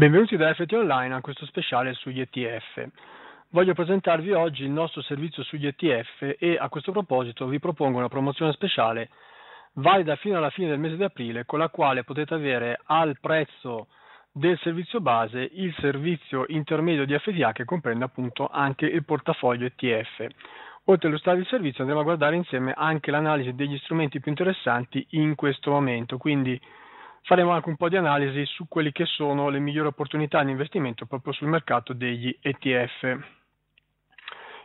Benvenuti da FT Online a questo speciale sugli ETF. Voglio presentarvi oggi il nostro servizio sugli ETF e a questo proposito vi propongo una promozione speciale valida fino alla fine del mese di aprile con la quale potete avere al prezzo del servizio base il servizio intermedio di FDA che comprende appunto anche il portafoglio ETF. Oltre allo all'illustrare di servizio andremo a guardare insieme anche l'analisi degli strumenti più interessanti in questo momento, quindi faremo anche un po' di analisi su quelle che sono le migliori opportunità di investimento proprio sul mercato degli ETF.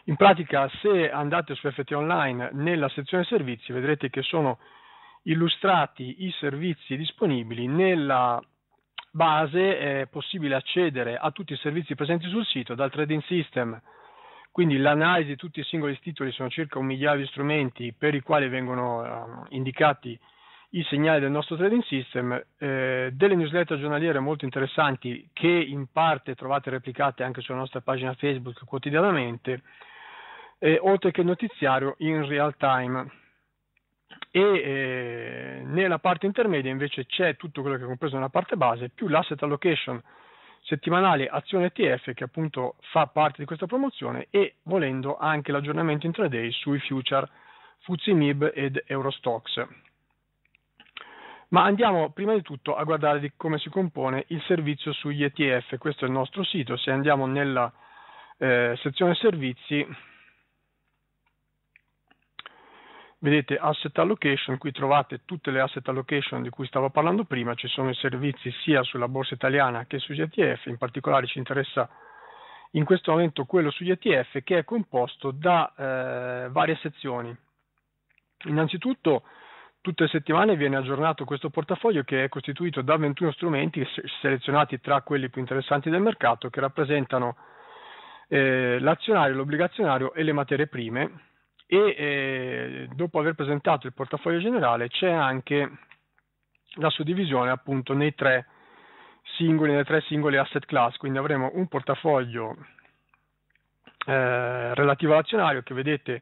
In pratica, se andate su FT Online nella sezione servizi, vedrete che sono illustrati i servizi disponibili. Nella base è possibile accedere a tutti i servizi presenti sul sito, dal trading system, quindi l'analisi di tutti i singoli titoli sono circa un migliaio di strumenti per i quali vengono ehm, indicati i segnali del nostro trading system, eh, delle newsletter giornaliere molto interessanti che in parte trovate replicate anche sulla nostra pagina Facebook quotidianamente, eh, oltre che il notiziario in real time. E eh, nella parte intermedia invece c'è tutto quello che è compreso nella parte base, più l'asset allocation settimanale azione ETF che appunto fa parte di questa promozione e volendo anche l'aggiornamento intraday sui future FTSE MIB ed Eurostox. Ma andiamo prima di tutto a guardare di come si compone il servizio sugli ETF. Questo è il nostro sito. Se andiamo nella eh, sezione servizi, vedete asset allocation, qui trovate tutte le asset allocation di cui stavo parlando prima, ci sono i servizi sia sulla borsa italiana che sugli ETF, in particolare ci interessa in questo momento quello sugli ETF che è composto da eh, varie sezioni. Innanzitutto tutte le settimane viene aggiornato questo portafoglio che è costituito da 21 strumenti selezionati tra quelli più interessanti del mercato che rappresentano eh, l'azionario, l'obbligazionario e le materie prime e eh, dopo aver presentato il portafoglio generale c'è anche la suddivisione appunto nei tre singoli, nelle tre singole asset class, quindi avremo un portafoglio eh, relativo all'azionario che vedete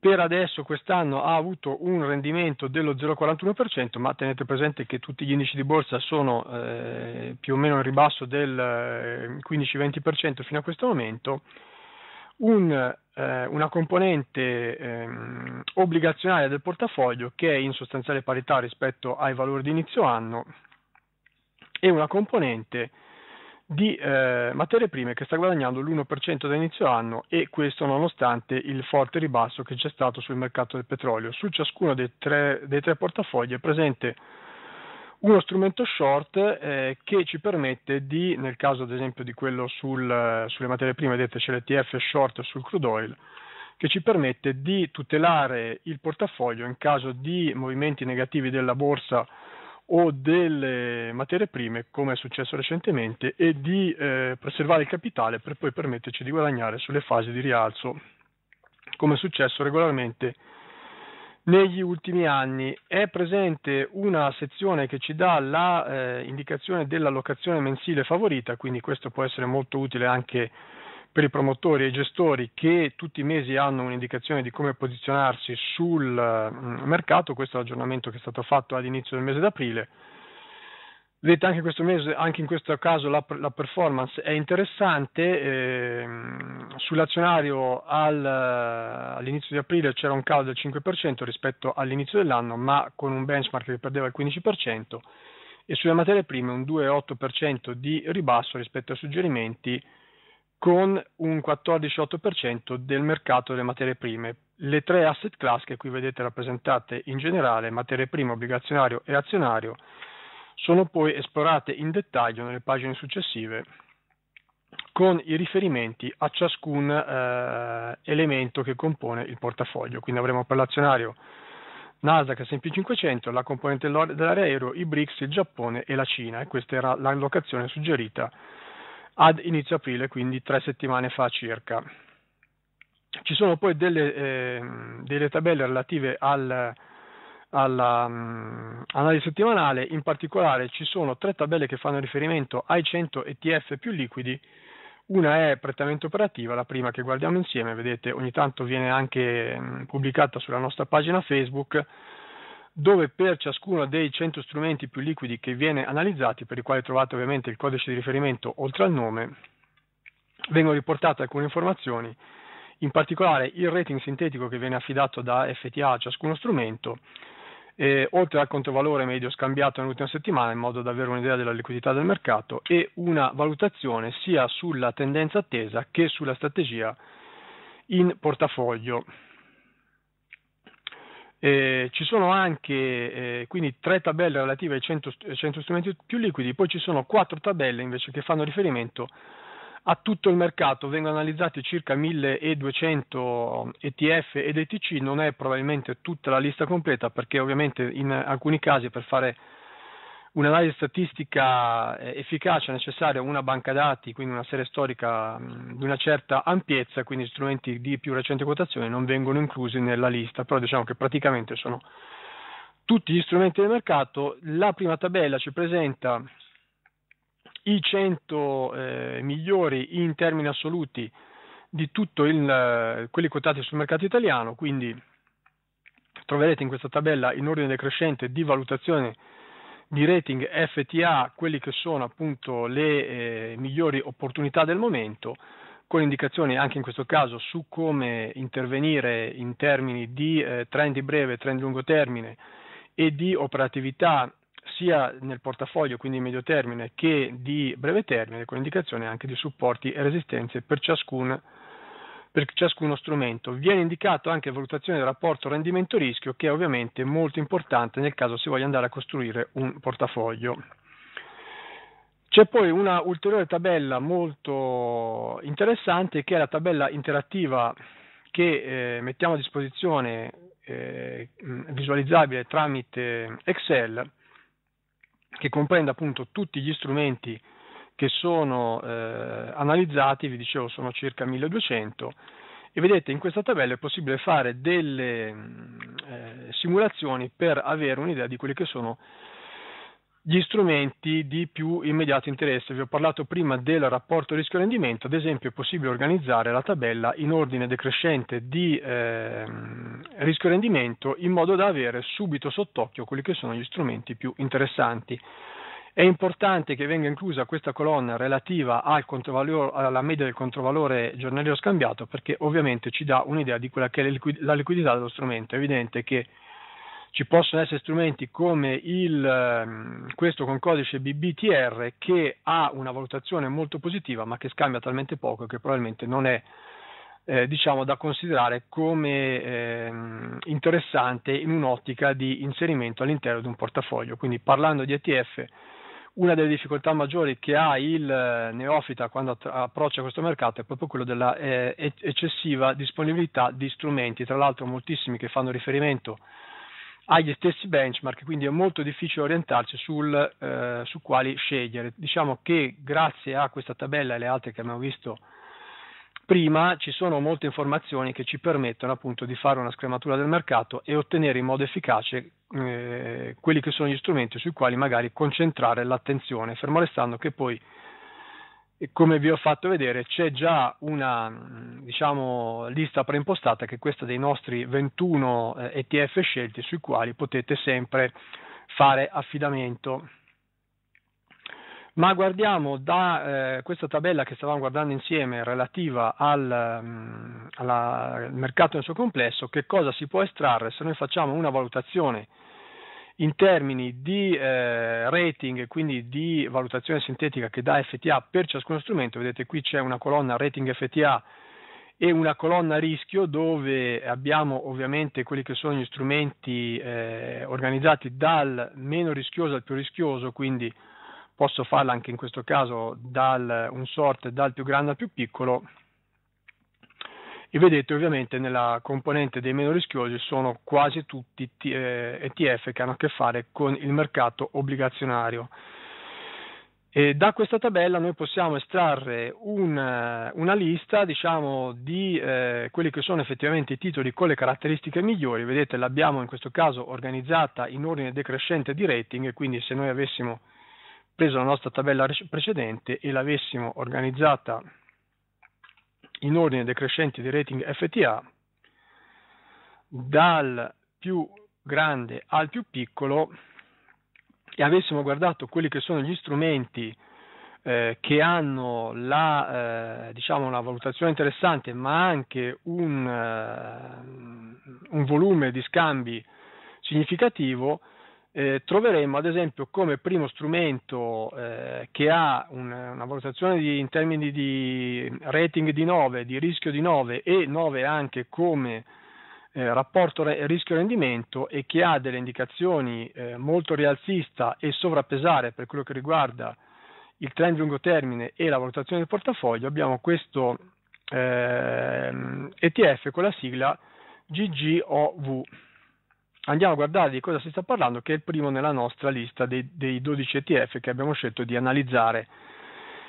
per adesso quest'anno ha avuto un rendimento dello 0,41%, ma tenete presente che tutti gli indici di borsa sono eh, più o meno in ribasso del 15-20% eh, fino a questo momento. Un, eh, una componente eh, obbligazionaria del portafoglio che è in sostanziale parità rispetto ai valori di inizio anno e una componente di eh, materie prime che sta guadagnando l'1% da inizio anno e questo nonostante il forte ribasso che c'è stato sul mercato del petrolio. Su ciascuno dei tre, dei tre portafogli è presente uno strumento short eh, che ci permette di, nel caso ad esempio di quello sul, sulle materie prime, dette c'è cioè l'ETF short sul crude oil, che ci permette di tutelare il portafoglio in caso di movimenti negativi della borsa o delle materie prime, come è successo recentemente, e di eh, preservare il capitale per poi permetterci di guadagnare sulle fasi di rialzo, come è successo regolarmente negli ultimi anni. È presente una sezione che ci dà l'indicazione eh, dell'allocazione mensile favorita, quindi questo può essere molto utile anche per per i promotori e i gestori che tutti i mesi hanno un'indicazione di come posizionarsi sul mm, mercato, questo è l'aggiornamento che è stato fatto all'inizio del mese d'aprile. Vedete anche, questo mese, anche in questo caso la, la performance è interessante, eh, sull'azionario al, all'inizio di aprile c'era un calo del 5% rispetto all'inizio dell'anno, ma con un benchmark che perdeva il 15% e sulle materie prime un 2,8% di ribasso rispetto ai suggerimenti con un 14,8% del mercato delle materie prime. Le tre asset class che qui vedete rappresentate in generale, materie prime, obbligazionario e azionario, sono poi esplorate in dettaglio nelle pagine successive con i riferimenti a ciascun eh, elemento che compone il portafoglio. Quindi avremo per l'azionario Nasdaq S&P 500, la componente dell'area euro, i BRICS, il Giappone e la Cina e questa era l'allocazione suggerita ad inizio aprile, quindi tre settimane fa circa. Ci sono poi delle, eh, delle tabelle relative al, all'analisi mm, settimanale, in particolare ci sono tre tabelle che fanno riferimento ai 100 ETF più liquidi, una è prettamente operativa, la prima che guardiamo insieme, vedete ogni tanto viene anche mm, pubblicata sulla nostra pagina Facebook, dove per ciascuno dei 100 strumenti più liquidi che viene analizzati, per i quali trovate ovviamente il codice di riferimento oltre al nome, vengono riportate alcune informazioni, in particolare il rating sintetico che viene affidato da FTA a ciascuno strumento, eh, oltre al controvalore medio scambiato nell'ultima settimana in modo da avere un'idea della liquidità del mercato e una valutazione sia sulla tendenza attesa che sulla strategia in portafoglio. Eh, ci sono anche eh, quindi tre tabelle relative ai 100, 100, strumenti più liquidi, poi ci sono quattro tabelle invece che fanno riferimento a tutto il mercato, vengono analizzati circa 1200 ETF ed ETC, non è probabilmente tutta la lista completa perché ovviamente in alcuni casi per fare un'analisi statistica eh, efficace è necessaria una banca dati, quindi una serie storica di una certa ampiezza, quindi strumenti di più recente quotazione non vengono inclusi nella lista, però diciamo che praticamente sono tutti gli strumenti del mercato. La prima tabella ci presenta i 100 eh, migliori in termini assoluti di tutti quelli quotati sul mercato italiano, quindi troverete in questa tabella in ordine decrescente di valutazione di rating FTA quelli che sono appunto le eh, migliori opportunità del momento con indicazioni anche in questo caso su come intervenire in termini di eh, trend di breve, trend di lungo termine e di operatività sia nel portafoglio, quindi medio termine, che di breve termine, con indicazioni anche di supporti e resistenze per ciascun per ciascuno strumento. Viene indicato anche la valutazione del rapporto rendimento-rischio che è ovviamente molto importante nel caso si voglia andare a costruire un portafoglio. C'è poi una ulteriore tabella molto interessante che è la tabella interattiva che eh, mettiamo a disposizione eh, mm, visualizzabile tramite Excel che comprende appunto tutti gli strumenti che sono eh, analizzati, vi dicevo sono circa 1200 e vedete in questa tabella è possibile fare delle mm, eh, simulazioni per avere un'idea di quelli che sono gli strumenti di più immediato interesse. Vi ho parlato prima del rapporto rischio-rendimento, ad esempio è possibile organizzare la tabella in ordine decrescente di eh, rischio-rendimento in modo da avere subito sott'occhio quelli che sono gli strumenti più interessanti. È importante che venga inclusa questa colonna relativa al alla media del controvalore giornaliero scambiato perché ovviamente ci dà un'idea di quella che è la liquidità dello strumento. È evidente che ci possono essere strumenti come il, ehm, questo con codice BBTR che ha una valutazione molto positiva ma che scambia talmente poco che probabilmente non è eh, diciamo da considerare come eh, interessante in un'ottica di inserimento all'interno di un portafoglio. Quindi parlando di ETF una delle difficoltà maggiori che ha il eh, neofita quando approccia questo mercato è proprio quello della eh, eccessiva disponibilità di strumenti, tra l'altro moltissimi che fanno riferimento agli stessi benchmark, quindi è molto difficile orientarsi sul, eh, su quali scegliere. Diciamo che grazie a questa tabella e alle altre che abbiamo visto prima ci sono molte informazioni che ci permettono appunto di fare una scrematura del mercato e ottenere in modo efficace eh, quelli che sono gli strumenti sui quali magari concentrare l'attenzione, fermo restando che poi eh, come vi ho fatto vedere c'è già una mm, diciamo, lista preimpostata che è questa dei nostri 21 ETF eh, scelti sui quali potete sempre fare affidamento ma guardiamo da eh, questa tabella che stavamo guardando insieme relativa al, mh, mm, alla, al, mercato nel suo complesso che cosa si può estrarre se noi facciamo una valutazione in termini di eh, rating quindi di valutazione sintetica che dà FTA per ciascuno strumento, vedete qui c'è una colonna rating FTA e una colonna rischio dove abbiamo ovviamente quelli che sono gli strumenti eh, organizzati dal meno rischioso al più rischioso, quindi posso farla anche in questo caso dal un sort dal più grande al più piccolo e vedete ovviamente nella componente dei meno rischiosi sono quasi tutti ETF eh, che hanno a che fare con il mercato obbligazionario. E da questa tabella noi possiamo estrarre un, una lista diciamo, di eh, quelli che sono effettivamente i titoli con le caratteristiche migliori, vedete l'abbiamo in questo caso organizzata in ordine decrescente di rating, quindi se noi avessimo preso la nostra tabella precedente e l'avessimo organizzata in ordine decrescente di rating FTA, dal più grande al più piccolo e avessimo guardato quelli che sono gli strumenti eh, che hanno la, eh, diciamo una valutazione interessante ma anche un, eh, un volume di scambi significativo, eh, troveremmo ad esempio come primo strumento eh, che ha un, una valutazione di, in termini di rating di 9, di rischio di 9 e 9 anche come eh, rapporto re- rischio-rendimento e che ha delle indicazioni eh, molto rialzista e sovrappesare per quello che riguarda il trend lungo termine e la valutazione del portafoglio, abbiamo questo ETF ehm, con la sigla GGOV andiamo a guardare di cosa si sta parlando, che è il primo nella nostra lista dei, dei 12 ETF che abbiamo scelto di analizzare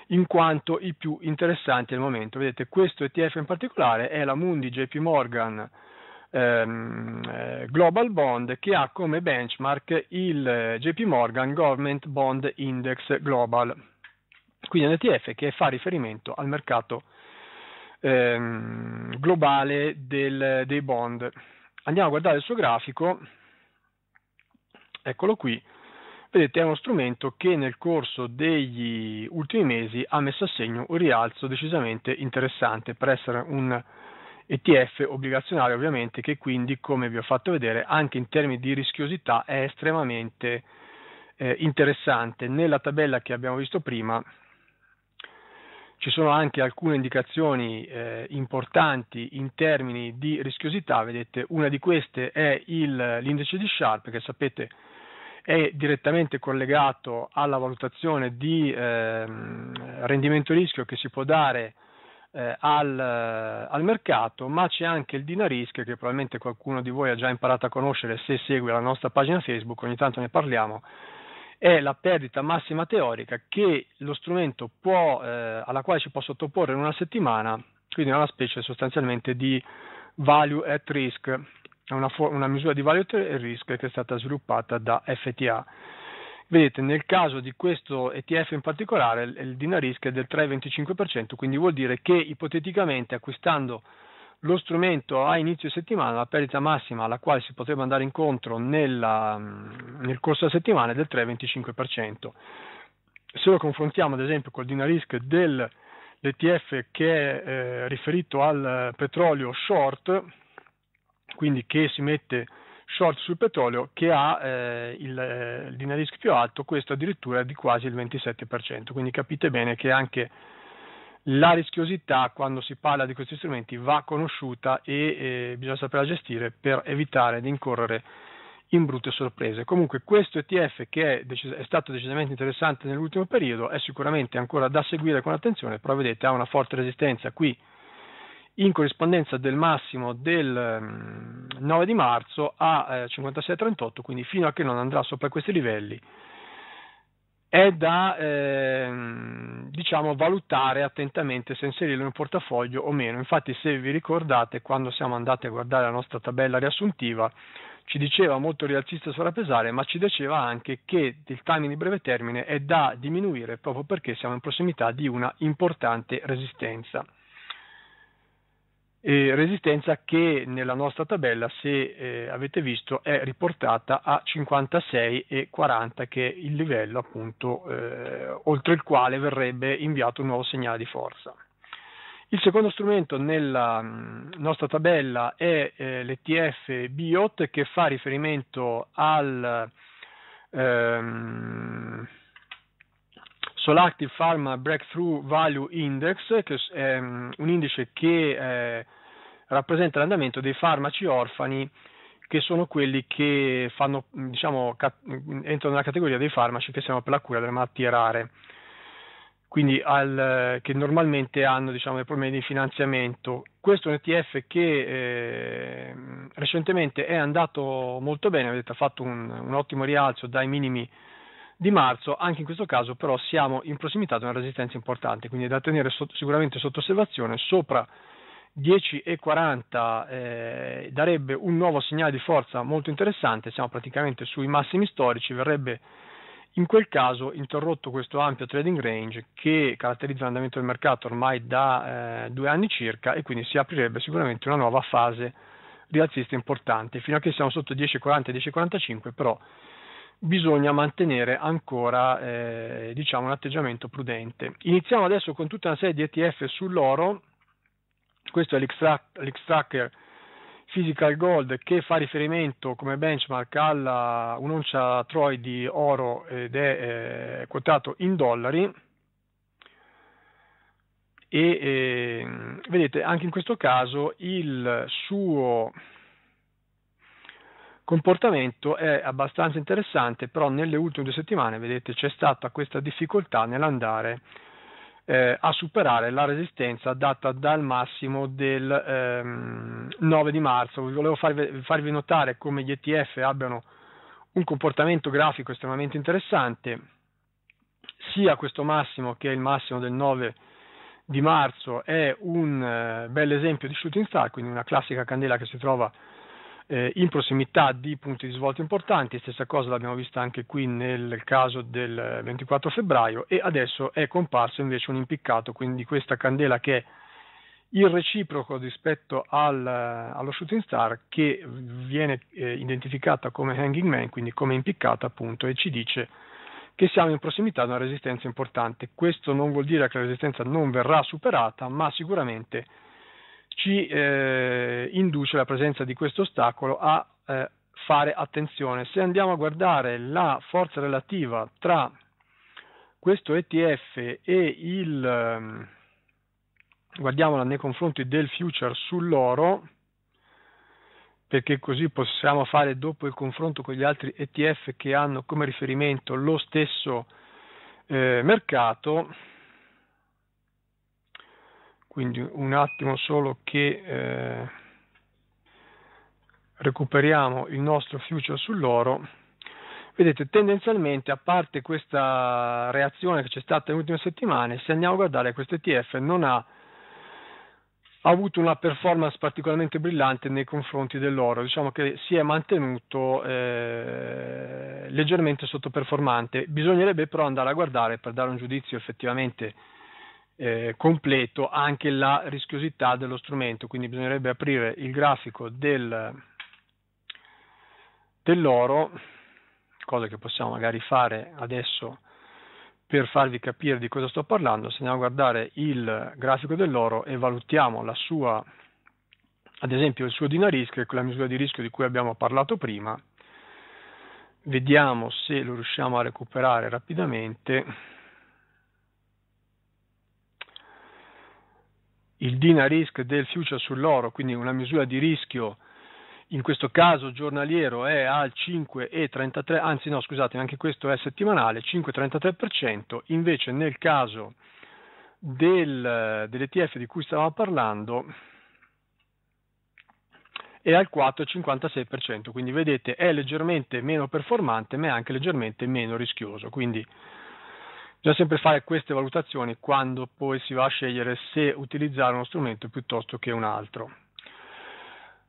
in quanto i più interessanti al momento. Vedete, questo ETF in particolare è la Mundi JP Morgan ehm, eh, Global Bond che ha come benchmark il eh, JP Morgan Government Bond Index Global. Quindi è un ETF che fa riferimento al mercato ehm, globale del, dei bond andiamo a guardare il suo grafico, eccolo qui, vedete è uno strumento che nel corso degli ultimi mesi ha messo a segno un rialzo decisamente interessante per essere un ETF obbligazionario ovviamente che quindi come vi ho fatto vedere anche in termini di rischiosità è estremamente eh, interessante. Nella tabella che abbiamo visto prima ci sono anche alcune indicazioni eh, importanti in termini di rischiosità, vedete una di queste è il, l'indice di Sharp che sapete è direttamente collegato alla valutazione di eh, rendimento rischio che si può dare eh, al, al, mercato, ma c'è anche il Dinarisk che probabilmente qualcuno di voi ha già imparato a conoscere se segue la nostra pagina Facebook, ogni tanto ne parliamo, è la perdita massima teorica che lo strumento può, eh, alla quale ci può sottoporre in una settimana, quindi è una specie sostanzialmente di value at risk, è una, for- una misura di value at risk che è stata sviluppata da FTA. Vedete, nel caso di questo ETF in particolare, il Dina Risk è del 3,25%, quindi vuol dire che ipoteticamente acquistando lo strumento a inizio settimana, la perdita massima alla quale si poteva andare incontro nella, mm, nel corso della settimana è del 3,25%. Se lo confrontiamo ad esempio col Dinarisk dell'ETF che è eh, riferito al petrolio short, quindi che si mette short sul petrolio che ha eh, il, eh, il dinarisk più alto, questo addirittura è di quasi il 27%, quindi capite bene che anche la rischiosità quando si parla di questi strumenti va conosciuta e eh, bisogna saperla gestire per evitare di incorrere in brutte sorprese. Comunque questo ETF che è, decis- è, stato decisamente interessante nell'ultimo periodo è sicuramente ancora da seguire con attenzione, però vedete ha una forte resistenza qui in corrispondenza del massimo del 9 mm, di marzo a 56,38, eh, quindi fino a che non andrà sopra questi livelli è da eh, diciamo, valutare attentamente se inserirlo in portafoglio o meno. Infatti, se vi ricordate, quando siamo andati a guardare la nostra tabella riassuntiva, ci diceva molto rialzista sovrapesare, ma ci diceva anche che il timing di breve termine è da diminuire proprio perché siamo in prossimità di una importante resistenza eh, resistenza che nella nostra tabella, se eh, avete visto, è riportata a 56,40 che è il livello appunto eh, oltre il quale verrebbe inviato un nuovo segnale di forza. Il secondo strumento nella mm, nostra tabella è eh, l'ETF BIOT che fa riferimento al ehm, Solactive Pharma Breakthrough Value Index, che è ehm, un indice che eh, rappresenta l'andamento dei farmaci orfani che sono quelli che fanno, diciamo, cat- entrano nella categoria dei farmaci che siamo per la cura delle malattie rare, quindi al, che normalmente hanno diciamo, dei problemi di finanziamento. Questo è un ETF che eh, recentemente è andato molto bene, vedete, ha fatto un, un ottimo rialzo dai minimi di marzo, anche in questo caso però siamo in prossimità di una resistenza importante, quindi è da tenere sotto, sicuramente sotto osservazione, sopra 10,40 eh, darebbe un nuovo segnale di forza molto interessante, siamo praticamente sui massimi storici, verrebbe in quel caso interrotto questo ampio trading range che caratterizza l'andamento del mercato ormai da eh, due anni circa e quindi si aprirebbe sicuramente una nuova fase rialzista importante, fino a che siamo sotto 10,40 e 10,45 però bisogna mantenere ancora eh, diciamo, un atteggiamento prudente. Iniziamo adesso con tutta una serie di ETF sull'oro, questo è l'X-Tracker Physical Gold che fa riferimento come benchmark alla un'oncia Troy di oro ed è eh, quotato in dollari e eh, vedete anche in questo caso il suo comportamento è abbastanza interessante, però nelle ultime due settimane, vedete, c'è stata questa difficoltà nell'andare eh, a superare la resistenza data dal massimo del ehm, 9 di marzo. Volevo farvi, farvi notare come gli ETF abbiano un comportamento grafico estremamente interessante, sia questo massimo che il massimo del 9 di marzo è un eh, bel esempio di shooting star, quindi una classica candela che si trova eh, in prossimità di punti di svolta importanti, stessa cosa l'abbiamo vista anche qui nel caso del 24 febbraio e adesso è comparso invece un impiccato, quindi questa candela che è il reciproco rispetto al, allo shooting star che viene eh, identificata come hanging man, quindi come impiccata appunto, e ci dice che siamo in prossimità di una resistenza importante. Questo non vuol dire che la resistenza non verrà superata, ma sicuramente ci eh, induce la presenza di questo ostacolo a eh, fare attenzione. Se andiamo a guardare la forza relativa tra questo ETF e il ehm, guardiamola nei confronti del future sull'oro perché così possiamo fare dopo il confronto con gli altri ETF che hanno come riferimento lo stesso eh, mercato quindi un attimo solo che eh, recuperiamo il nostro future sull'oro. Vedete, tendenzialmente, a parte questa reazione che c'è stata nelle ultime settimane, se andiamo a guardare questo ETF non ha ha avuto una performance particolarmente brillante nei confronti dell'oro, diciamo che si è mantenuto eh, leggermente sottoperformante. Bisognerebbe però andare a guardare per dare un giudizio effettivamente eh, completo anche la rischiosità dello strumento, quindi bisognerebbe aprire il grafico del, dell'oro, cosa che possiamo magari fare adesso per farvi capire di cosa sto parlando, se andiamo a guardare il grafico dell'oro e valutiamo la sua, ad esempio il suo dinarischio, che è quella misura di rischio di cui abbiamo parlato prima, vediamo se lo riusciamo a recuperare rapidamente il DINA risk del future sull'oro, quindi una misura di rischio in questo caso giornaliero è al 5,33, anzi no scusate, anche questo è settimanale, 5,33%, invece nel caso del, dell'ETF di cui stavamo parlando è al 4,56%, quindi vedete è leggermente meno performante ma è anche leggermente meno rischioso, quindi Bisogna sempre fare queste valutazioni quando poi si va a scegliere se utilizzare uno strumento piuttosto che un altro.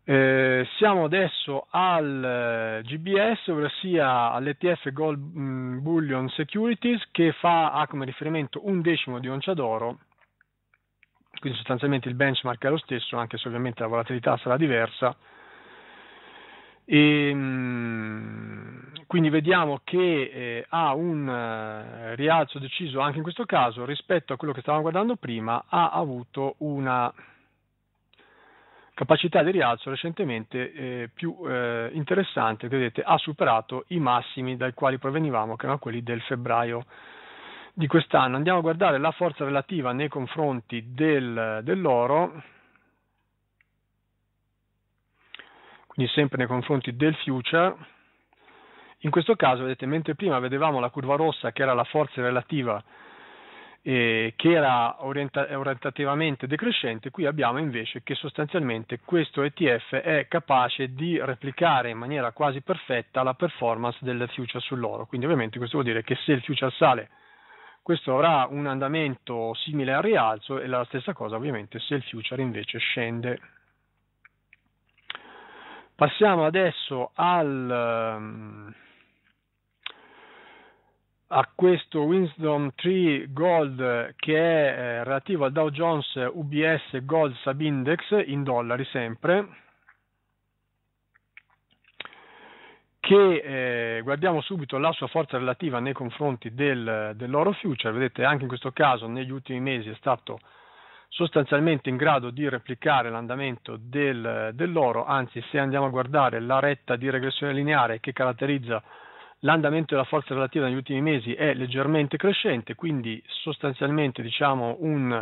Eh, siamo adesso al eh, GBS, ossia all'ETF Gold mm, Bullion Securities che fa, ha come riferimento un decimo di oncia d'oro, quindi sostanzialmente il benchmark è lo stesso, anche se ovviamente la volatilità sarà diversa. E, mm, quindi vediamo che eh, ha un eh, rialzo deciso anche in questo caso rispetto a quello che stavamo guardando prima, ha avuto una capacità di rialzo recentemente eh, più eh, interessante, vedete, ha superato i massimi dai quali provenivamo, che erano quelli del febbraio di quest'anno. Andiamo a guardare la forza relativa nei confronti del, dell'oro, quindi sempre nei confronti del future. In questo caso, vedete, mentre prima vedevamo la curva rossa che era la forza relativa eh, che era orienta- orientativamente decrescente, qui abbiamo invece che sostanzialmente questo ETF è capace di replicare in maniera quasi perfetta la performance del future sull'oro. Quindi ovviamente questo vuol dire che se il future sale, questo avrà un andamento simile al rialzo e la stessa cosa ovviamente se il future invece scende. Passiamo adesso al a questo Winston 3 Gold che è eh, relativo al Dow Jones UBS Gold Subindex in dollari sempre che eh, guardiamo subito la sua forza relativa nei confronti del, dell'oro future vedete anche in questo caso negli ultimi mesi è stato sostanzialmente in grado di replicare l'andamento del, dell'oro anzi se andiamo a guardare la retta di regressione lineare che caratterizza l'andamento della forza relativa negli ultimi mesi è leggermente crescente, quindi sostanzialmente diciamo un,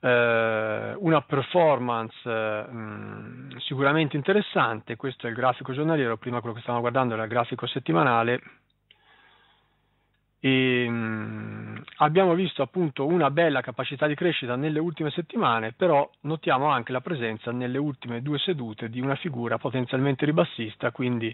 eh, una performance eh, mh, sicuramente interessante, questo è il grafico giornaliero, prima quello che stavamo guardando era il grafico settimanale, e, mh, abbiamo visto appunto una bella capacità di crescita nelle ultime settimane, però notiamo anche la presenza nelle ultime due sedute di una figura potenzialmente ribassista, quindi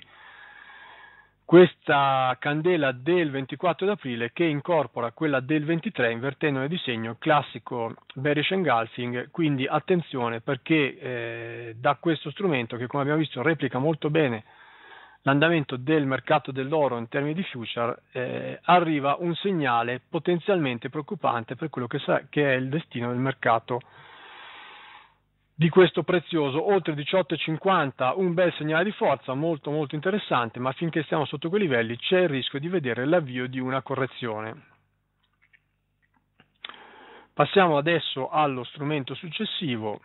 questa candela del 24 d'aprile che incorpora quella del 23 invertendo il disegno classico bearish engulfing quindi attenzione perché eh, da questo strumento che come abbiamo visto replica molto bene l'andamento del mercato dell'oro in termini di future eh, arriva un segnale potenzialmente preoccupante per quello che, sa- che è il destino del mercato di questo prezioso, oltre 18,50 un bel segnale di forza molto molto interessante, ma finché siamo sotto quei livelli c'è il rischio di vedere l'avvio di una correzione. Passiamo adesso allo strumento successivo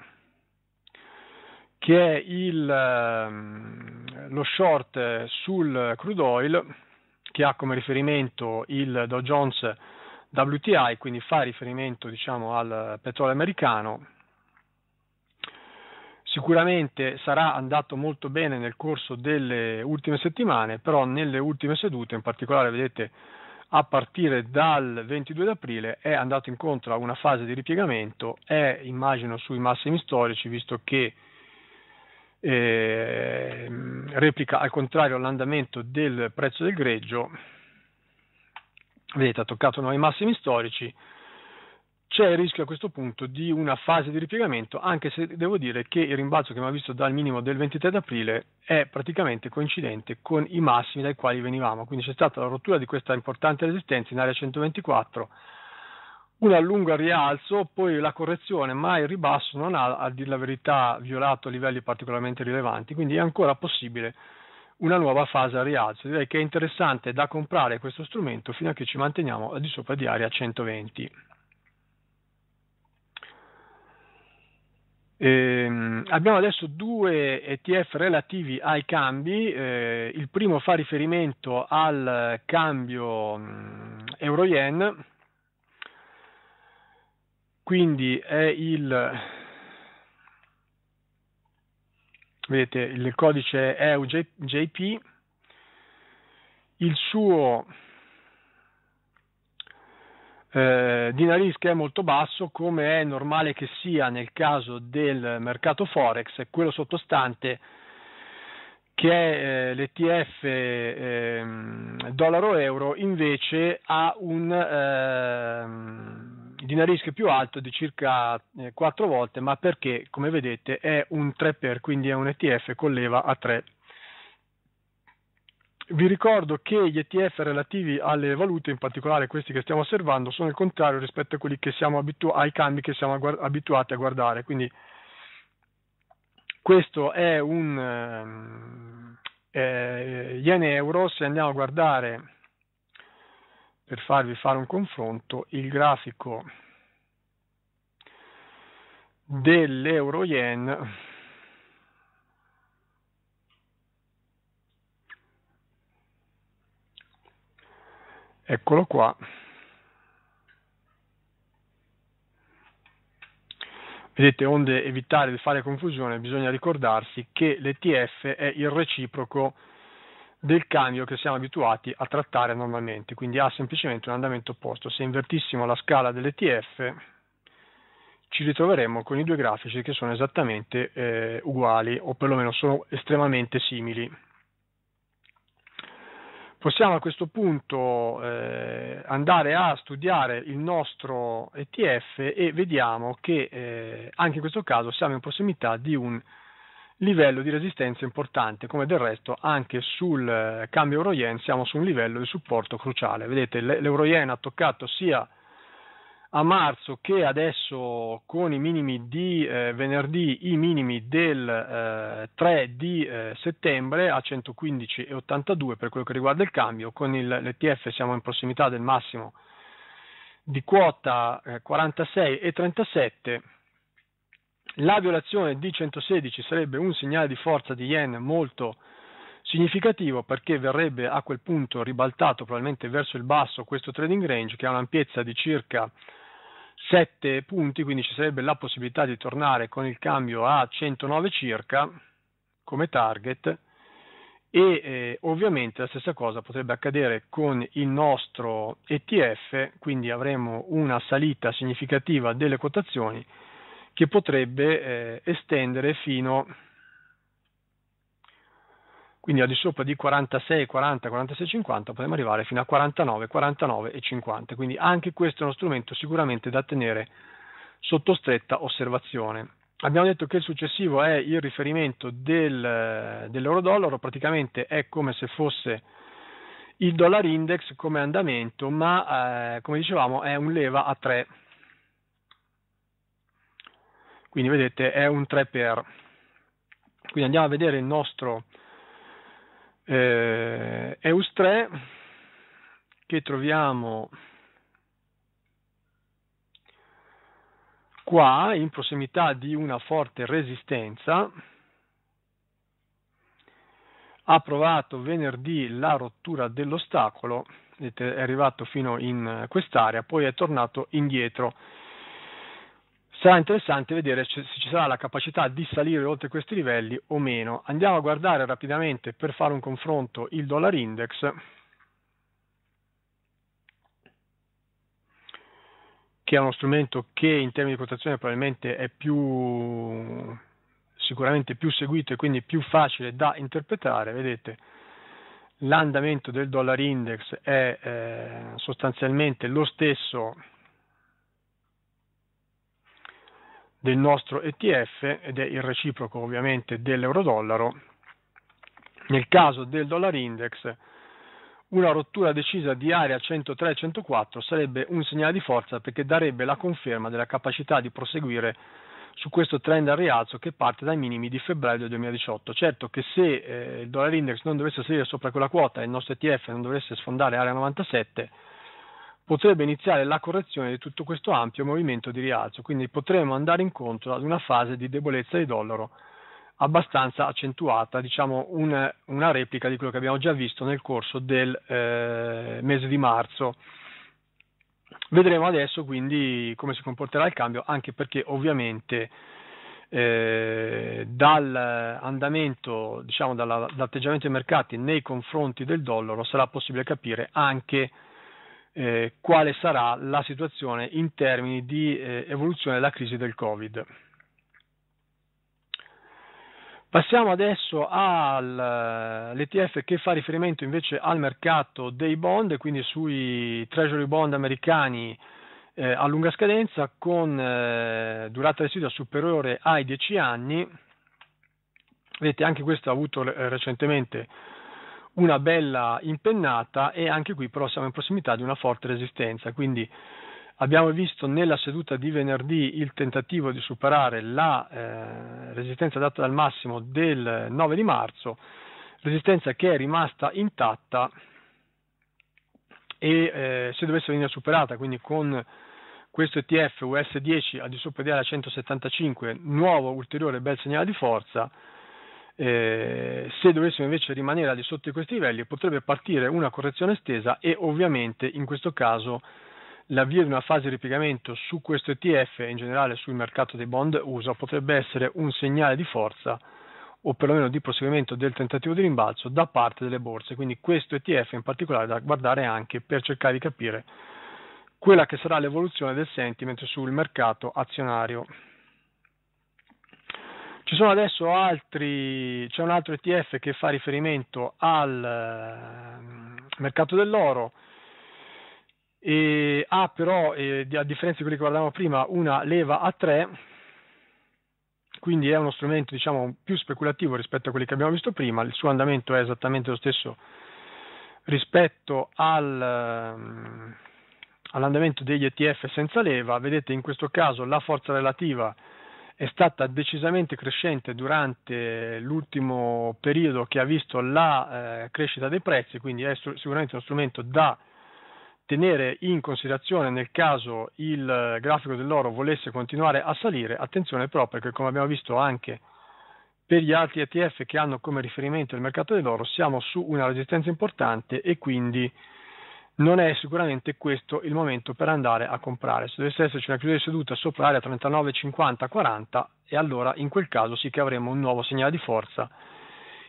che è il, ehm, lo short sul crude oil che ha come riferimento il Dow Jones WTI, quindi fa riferimento diciamo, al petrolio americano sicuramente sarà andato molto bene nel corso delle ultime settimane, però nelle ultime sedute, in particolare vedete a partire dal 22 aprile è andato incontro a una fase di ripiegamento, è immagino sui massimi storici, visto che eh, replica al contrario l'andamento del prezzo del greggio, vedete ha toccato nuovi massimi storici, c'è il rischio a questo punto di una fase di ripiegamento, anche se devo dire che il rimbalzo che abbiamo visto dal minimo del 23 d'aprile è praticamente coincidente con i massimi dai quali venivamo, quindi c'è stata la rottura di questa importante resistenza in area 124 una lunga rialzo, poi la correzione, ma il ribasso non ha, a dir la verità, violato livelli particolarmente rilevanti, quindi è ancora possibile una nuova fase a rialzo. Direi che è interessante da comprare questo strumento fino a che ci manteniamo al di sopra di area 120. Eh, abbiamo adesso due ETF relativi ai cambi, eh, il primo fa riferimento al cambio mm, euro-yen, quindi è il, vedete, il codice EUJP, il suo eh, Dinaris che è molto basso, come è normale che sia nel caso del mercato Forex, quello sottostante che è eh, l'ETF eh, dollaro-euro, invece ha un eh, Dinaris più alto di circa 4 eh, volte, ma perché, come vedete, è un 3 per, quindi è un ETF con leva a 3 vi ricordo che gli ETF relativi alle valute, in particolare questi che stiamo osservando, sono il contrario rispetto abitu- ai cambi che siamo guard- abituati a guardare. Quindi questo è un ehm, eh, yen euro. Se andiamo a guardare per farvi fare un confronto il grafico dell'euro yen eccolo qua Vedete, onde evitare di fare confusione, bisogna ricordarsi che l'ETF è il reciproco del cambio che siamo abituati a trattare normalmente, quindi ha semplicemente un andamento opposto. Se invertissimo la scala dell'ETF, ci ritroveremmo con i due grafici che sono esattamente eh, uguali o perlomeno sono estremamente simili possiamo a questo punto eh, andare a studiare il nostro ETF e vediamo che eh, anche in questo caso siamo in prossimità di un livello di resistenza importante, come del resto anche sul eh, cambio euro-yen siamo su un livello di supporto cruciale. Vedete, l'euro-yen ha toccato sia a marzo che adesso con i minimi di eh, venerdì, i minimi del eh, 3 di eh, settembre a 115,82 per quello che riguarda il cambio, con il, l'ETF siamo in prossimità del massimo di quota 46,37. Eh, La violazione di 116 sarebbe un segnale di forza di yen molto significativo perché verrebbe a quel punto ribaltato probabilmente verso il basso questo trading range che ha un'ampiezza di circa 7 punti, quindi ci sarebbe la possibilità di tornare con il cambio a 109 circa come target e eh, ovviamente la stessa cosa potrebbe accadere con il nostro ETF, quindi avremo una salita significativa delle quotazioni che potrebbe eh, estendere fino a quindi al di sopra di 46, 40, 46, 50 potremmo arrivare fino a 49, 49 e 50, quindi anche questo è uno strumento sicuramente da tenere sotto stretta osservazione. Abbiamo detto che il successivo è il riferimento del, dell'euro-dollaro, praticamente è come se fosse il dollar index come andamento, ma eh, come dicevamo è un leva a 3, quindi vedete è un 3 per. Quindi andiamo a vedere il nostro eh, Eus 3 che troviamo qua in prossimità di una forte resistenza ha provato venerdì la rottura dell'ostacolo è arrivato fino in eh, quest'area poi è tornato indietro sarà interessante vedere se ci sarà la capacità di salire oltre questi livelli o meno. Andiamo a guardare rapidamente per fare un confronto il dollaro index che è uno strumento che in termini di quotazione probabilmente è più sicuramente più seguito e quindi più facile da interpretare, vedete l'andamento del dollaro index è eh, sostanzialmente lo stesso del nostro ETF ed è il reciproco ovviamente dell'euro-dollaro. Nel caso del dollar index, una rottura decisa di area 103-104 sarebbe un segnale di forza perché darebbe la conferma della capacità di proseguire su questo trend al rialzo che parte dai minimi di febbraio del 2018. Certo che se eh, il dollar index non dovesse salire sopra quella quota e il nostro ETF non dovesse sfondare area 97, potrebbe iniziare la correzione di tutto questo ampio movimento di rialzo, quindi potremmo andare incontro ad una fase di debolezza di dollaro abbastanza accentuata, diciamo un, una replica di quello che abbiamo già visto nel corso del eh, mese di marzo. Vedremo adesso quindi come si comporterà il cambio, anche perché ovviamente eh, dall'andamento, diciamo dall'atteggiamento dei mercati nei confronti del dollaro sarà possibile capire anche eh, quale sarà la situazione in termini di eh, evoluzione della crisi del Covid. Passiamo adesso all'ETF eh, che fa riferimento invece al mercato dei bond, quindi sui treasury bond americani eh, a lunga scadenza con eh, durata residua superiore ai 10 anni. Vedete, anche questo ha avuto eh, recentemente una bella impennata e anche qui però siamo in prossimità di una forte resistenza, quindi abbiamo visto nella seduta di venerdì il tentativo di superare la eh, resistenza data dal massimo del 9 di marzo, resistenza che è rimasta intatta e eh, se dovesse venire superata, quindi con questo ETF US10 a di sopra di area 175, nuovo ulteriore bel segnale di forza, eh, se dovessimo invece rimanere al di sotto di questi livelli potrebbe partire una correzione estesa e ovviamente in questo caso l'avvio di una fase di ripiegamento su questo ETF e in generale sul mercato dei bond USA potrebbe essere un segnale di forza o perlomeno di proseguimento del tentativo di rimbalzo da parte delle borse. Quindi questo ETF in particolare è da guardare anche per cercare di capire quella che sarà l'evoluzione del sentiment sul mercato azionario. Ci sono adesso altri, c'è un altro ETF che fa riferimento al ehm, mercato dell'oro e ha però, eh, a differenza di quelli che guardavamo prima, una leva a 3, quindi è uno strumento diciamo, più speculativo rispetto a quelli che abbiamo visto prima, il suo andamento è esattamente lo stesso rispetto al, ehm, all'andamento degli ETF senza leva, vedete in questo caso la forza relativa è stata decisamente crescente durante l'ultimo periodo che ha visto la eh, crescita dei prezzi, quindi è sicuramente uno strumento da tenere in considerazione nel caso il grafico dell'oro volesse continuare a salire, attenzione però perché come abbiamo visto anche per gli altri ETF che hanno come riferimento il mercato dell'oro siamo su una resistenza importante e quindi non è sicuramente questo il momento per andare a comprare. Se dovesse esserci una chiusura di seduta sopra l'area 39,50-40 e allora in quel caso sì che avremo un nuovo segnale di forza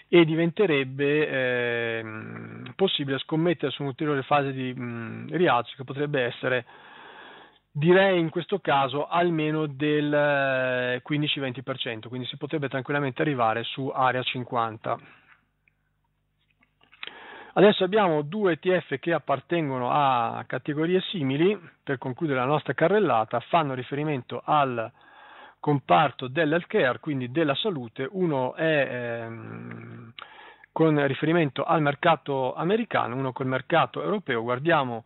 e diventerebbe eh, possibile scommettere su un'ulteriore fase di mh, rialzo che potrebbe essere direi in questo caso almeno del 15-20%, eh, quindi si potrebbe tranquillamente arrivare su area 50. Adesso abbiamo due ETF che appartengono a categorie simili, per concludere la nostra carrellata, fanno riferimento al comparto dell'healthcare, quindi della salute, uno è ehm, con riferimento al mercato americano, uno col mercato europeo, guardiamo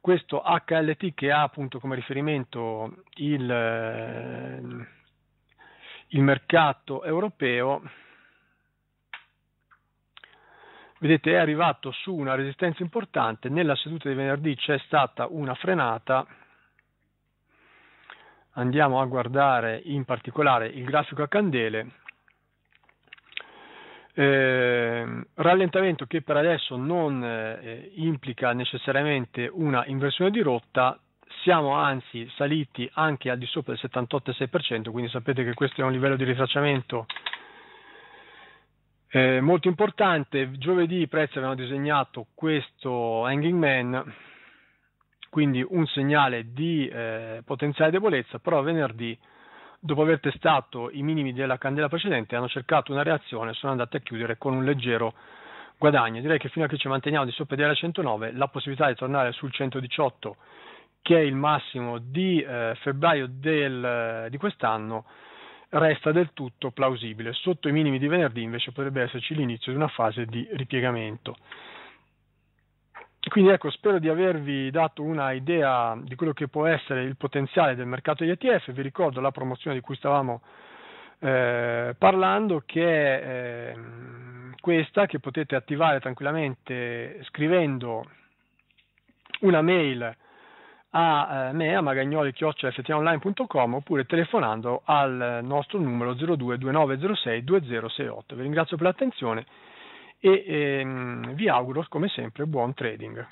questo HLT che ha appunto come riferimento il, eh, il mercato europeo, vedete è arrivato su una resistenza importante, nella seduta di venerdì c'è stata una frenata, andiamo a guardare in particolare il grafico a candele, eh, rallentamento che per adesso non eh, implica necessariamente una inversione di rotta, siamo anzi saliti anche al di sopra del 78,6%, quindi sapete che questo è un livello di ritracciamento eh, molto importante, giovedì i prezzi avevano disegnato questo hanging man, quindi un segnale di eh, potenziale debolezza, però venerdì, dopo aver testato i minimi della candela precedente, hanno cercato una reazione, sono andati a chiudere con un leggero guadagno. Direi che fino a che ci manteniamo di sopra di area 109, la possibilità di tornare sul 118, che è il massimo di eh, febbraio del, di quest'anno, resta del tutto plausibile. Sotto i minimi di venerdì invece potrebbe esserci l'inizio di una fase di ripiegamento. Quindi ecco, spero di avervi dato una idea di quello che può essere il potenziale del mercato degli ETF. Vi ricordo la promozione di cui stavamo eh, parlando che è eh, questa che potete attivare tranquillamente scrivendo una mail a eh, me, a magagnoli magagnoli.ftonline.com oppure telefonando al eh, nostro numero 02 2906 2068. Vi ringrazio per l'attenzione e ehm, vi auguro come sempre buon trading.